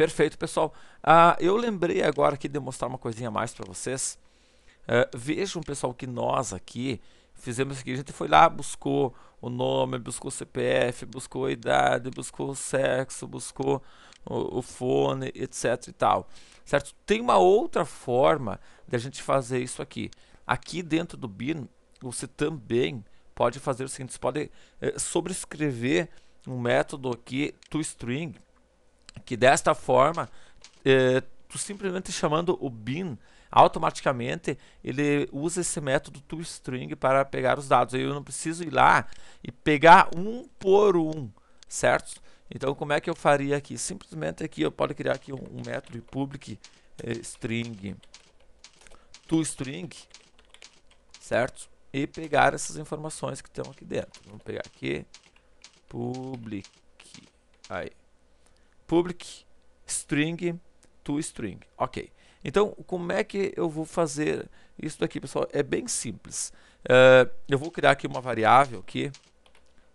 Perfeito, pessoal. Ah, eu lembrei agora aqui de mostrar uma coisinha mais para vocês. Uh, ah, vejam, pessoal, que nós aqui fizemos isso aqui. A gente foi lá, buscou o nome, buscou o CPF, buscou a idade, buscou o sexo, buscou o, o fone, etc e tal. Certo? Tem uma outra forma de a gente fazer isso aqui. Aqui dentro do bin, você também pode fazer o seguinte, você pode eh, sobrescrever um método aqui toString, string que desta forma, eh, tu simplesmente chamando o bin, automaticamente ele usa esse método toString para pegar os dados. Eu não preciso ir lá e pegar um por um, certo? Então como é que eu faria aqui? Simplesmente aqui eu posso criar aqui um, um método public eh, string toString, certo? E pegar essas informações que estão aqui dentro. Vamos pegar aqui public aí public string toString. Ok. Então, como é que eu vou fazer isso daqui, pessoal? É bem simples. Uh, eu vou criar aqui uma variável aqui,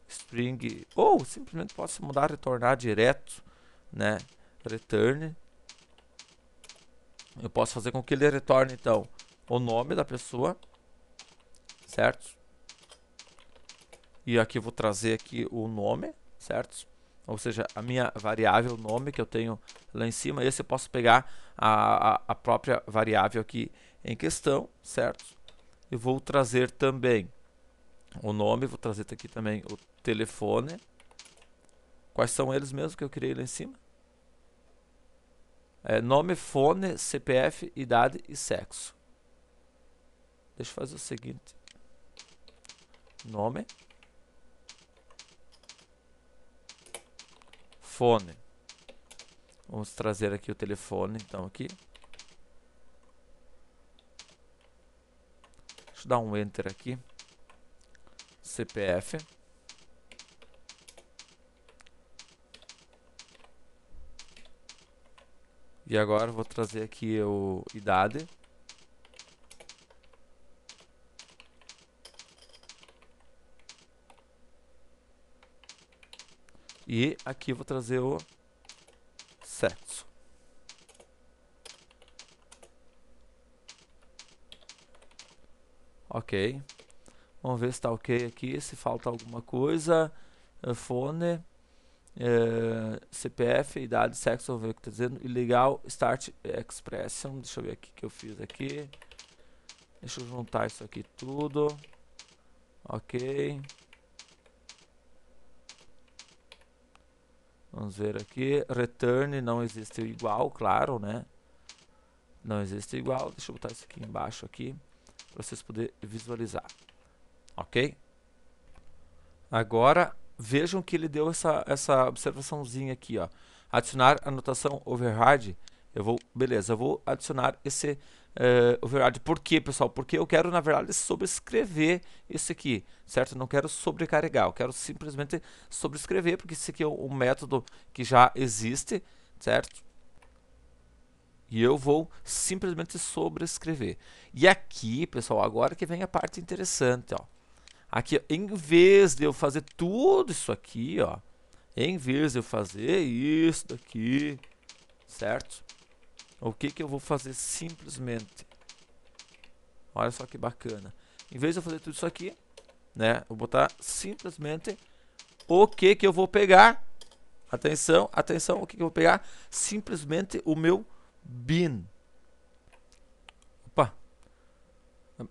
string, ou simplesmente posso mudar, retornar direto, né? Return. Eu posso fazer com que ele retorne, então, o nome da pessoa, certo? E aqui eu vou trazer aqui o nome, certo? ou seja, a minha variável nome que eu tenho lá em cima, esse eu posso pegar a, a, a própria variável aqui em questão, certo? E vou trazer também o nome, vou trazer aqui também o telefone. Quais são eles mesmo que eu criei lá em cima? É, nome, fone, CPF, idade e sexo. Deixa eu fazer o seguinte. Nome. telefone. Vamos trazer aqui o telefone, então, aqui. Deixa eu dar um Enter aqui. CPF. E agora vou trazer aqui o idade. E aqui eu vou trazer o sexo. Ok. Vamos ver se está ok aqui, se falta alguma coisa. Eh, fone, é, eh, CPF, idade, sexo, vamos ver o que está dizendo. Ilegal, Start Expression. Deixa eu ver aqui o que eu fiz aqui. Deixa eu juntar isso aqui tudo. Ok. Vamos ver aqui. Return não existe igual, claro, né? Não existe igual. Deixa eu botar isso aqui embaixo aqui. Para vocês poderem visualizar. Ok? Agora, vejam que ele deu essa, essa observaçãozinha aqui, ó. Adicionar anotação override. Eu vou, beleza, eu vou adicionar esse uh, eh, override. Por quê, pessoal? Porque eu quero, na verdade, sobrescrever isso aqui, certo? Não quero sobrecarregar, eu quero simplesmente sobrescrever, porque isso aqui é um método que já existe, certo? E eu vou simplesmente sobrescrever. E aqui, pessoal, agora que vem a parte interessante, ó. Aqui, em vez de eu fazer tudo isso aqui, ó, em vez de eu fazer isso daqui, certo? O que, que eu vou fazer simplesmente? Olha só que bacana. Em vez de eu fazer tudo isso aqui, né? Vou botar simplesmente o que, que eu vou pegar. Atenção, atenção, o que, que eu vou pegar? Simplesmente o meu bin. Opa.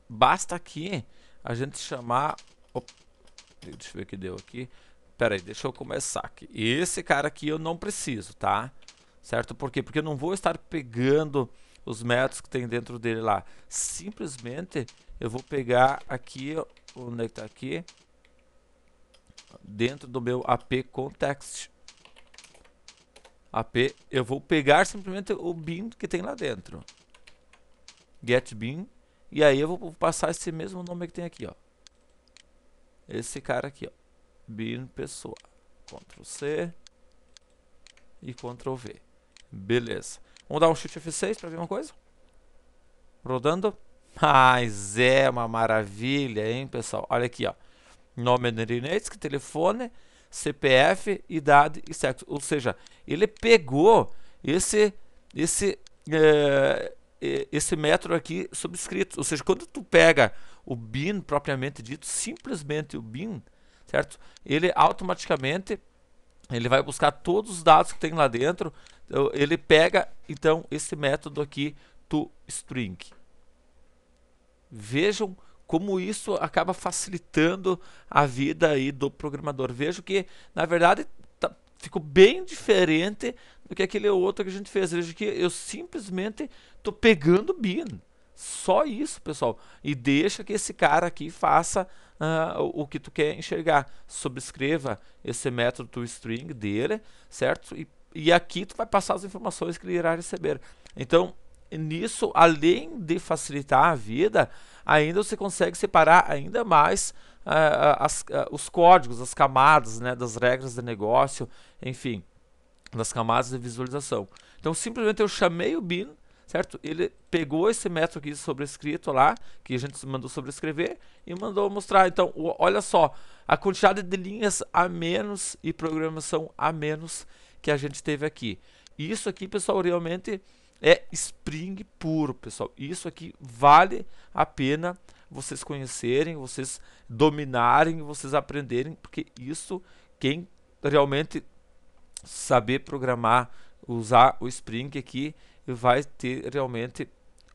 Basta aqui a gente chamar... Opa. Deixa eu ver o que deu aqui. Pera aí, deixa eu começar aqui. Esse cara aqui eu não preciso, tá? Tá? certo? Por quê? Porque eu não vou estar pegando os métodos que tem dentro dele lá. Simplesmente eu vou pegar aqui, onde é está aqui? Dentro do meu AP context. AP, eu vou pegar simplesmente o bin que tem lá dentro. Get bin. E aí eu vou passar esse mesmo nome que tem aqui, ó. Esse cara aqui, ó. Bin pessoa. Ctrl C e Ctrl V. Beleza. Vamos dar um chute F6 para ver uma coisa? Rodando. Mas é uma maravilha, hein, pessoal? Olha aqui, ó. Nome Nenetsky, telefone, CPF, idade e sexo. Ou seja, ele pegou esse esse é, esse método aqui subscrito. Ou seja, quando tu pega o bin propriamente dito, simplesmente o bin, certo? Ele automaticamente ele vai buscar todos os dados que tem lá dentro. Ele pega então esse método aqui toString. Vejam como isso acaba facilitando a vida aí do programador. Vejo que na verdade tá, ficou bem diferente do que aquele outro que a gente fez. Vejo que eu simplesmente estou pegando bin. Só isso, pessoal. E deixa que esse cara aqui faça uh, o, que tu quer enxergar. Subscreva esse método to string dele, certo? E, e aqui tu vai passar as informações que ele irá receber. Então, nisso, além de facilitar a vida, ainda você consegue separar ainda mais uh, as, uh, os códigos, as camadas né, das regras de negócio, enfim, das camadas de visualização. Então, simplesmente eu chamei o BIN, certo? Ele pegou esse método aqui sobrescrito lá, que a gente mandou sobrescrever, e mandou mostrar. Então, olha só, a quantidade de linhas a menos e programação a menos que a gente teve aqui. Isso aqui, pessoal, realmente é Spring puro, pessoal. Isso aqui vale a pena vocês conhecerem, vocês dominarem, vocês aprenderem, porque isso, quem realmente saber programar, usar o Spring aqui, vai ter realmente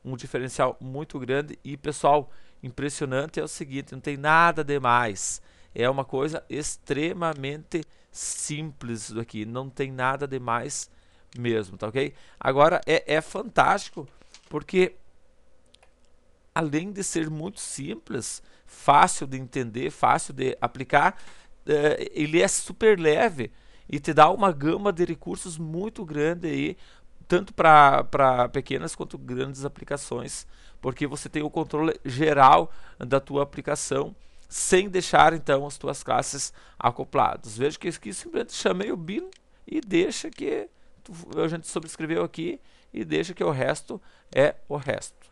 um diferencial muito grande. E pessoal, impressionante é o seguinte: não tem nada demais. É uma coisa extremamente simples isso aqui, não tem nada demais mesmo, tá ok? Agora é, é fantástico porque além de ser muito simples, fácil de entender, fácil de aplicar, é, ele é super leve e te dá uma gama de recursos muito grande aí tanto para pequenas quanto grandes aplicações, porque você tem o controle geral da tua aplicação sem deixar então as tuas classes acopladas. Veja que aqui simplesmente chamei o bin e deixa que tu, a gente sobrescreveu aqui e deixa que o resto é o resto.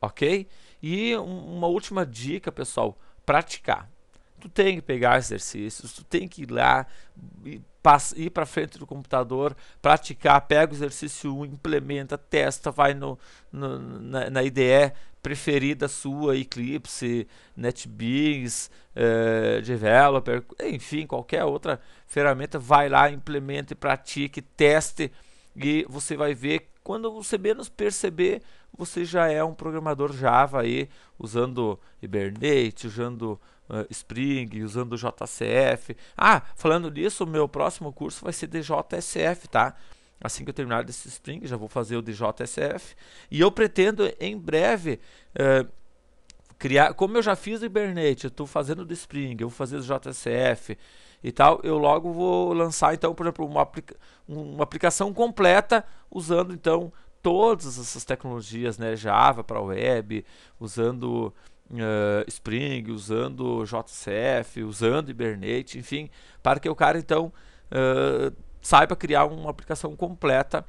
Ok? E uma última dica, pessoal, praticar tu tem que pegar exercícios, tu tem que ir lá, e ir para frente do computador, praticar, pega o exercício 1, implementa, testa, vai no, no na, na, IDE preferida sua, Eclipse, NetBeans, eh, Developer, enfim, qualquer outra ferramenta, vai lá, implemente, pratique, teste, e você vai ver, quando você menos perceber, você já é um programador Java aí, usando Hibernate, usando uh, Spring, usando JCF. Ah, falando nisso, meu próximo curso vai ser JSF tá? Assim que eu terminar desse Spring, já vou fazer o JSF E eu pretendo em breve uh, criar, como eu já fiz o Hibernate, eu estou fazendo do Spring, eu vou fazer o JSF e tal, eu logo vou lançar então, por exemplo, uma, aplica uma aplicação completa usando então todas essas tecnologias, né, Java para web, usando uh, Spring, usando JCF, usando Hibernate, enfim, para que o cara então uh, saiba criar uma aplicação completa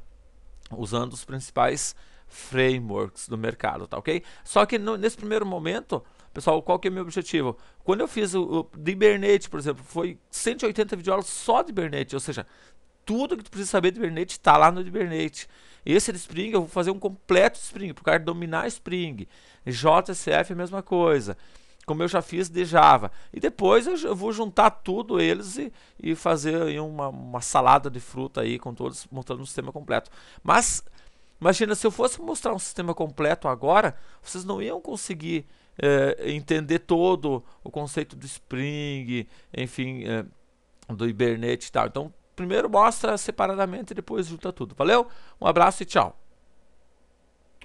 usando os principais frameworks do mercado, tá ok? Só que no, nesse primeiro momento, pessoal, qual que é o meu objetivo? Quando eu fiz o, o de Hibernate, por exemplo, foi 180 videoaulas só de Hibernate, ou seja, tudo que tu precisa saber de Hibernate está lá no Hibernate. Esse de Spring, eu vou fazer um completo Spring, para o cara dominar Spring. JCF é a mesma coisa, como eu já fiz de Java. E depois eu vou juntar tudo eles e, e fazer uma, uma salada de fruta aí com todos, montando um sistema completo. Mas, imagina, se eu fosse mostrar um sistema completo agora, vocês não iam conseguir é, entender todo o conceito do Spring, enfim... É, do Hibernate e tal. Então, primeiro mostra separadamente e depois junta tudo. Valeu? Um abraço e tchau.